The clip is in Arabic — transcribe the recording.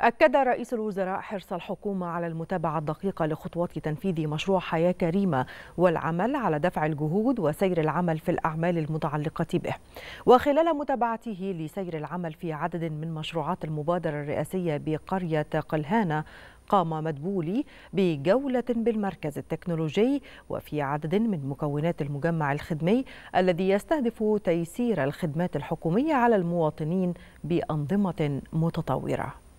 أكد رئيس الوزراء حرص الحكومة على المتابعة الدقيقة لخطوات تنفيذ مشروع حياة كريمة والعمل على دفع الجهود وسير العمل في الأعمال المتعلقة به وخلال متابعته لسير العمل في عدد من مشروعات المبادرة الرئاسية بقرية قلهانة قام مدبولي بجولة بالمركز التكنولوجي وفي عدد من مكونات المجمع الخدمي الذي يستهدف تيسير الخدمات الحكومية على المواطنين بأنظمة متطورة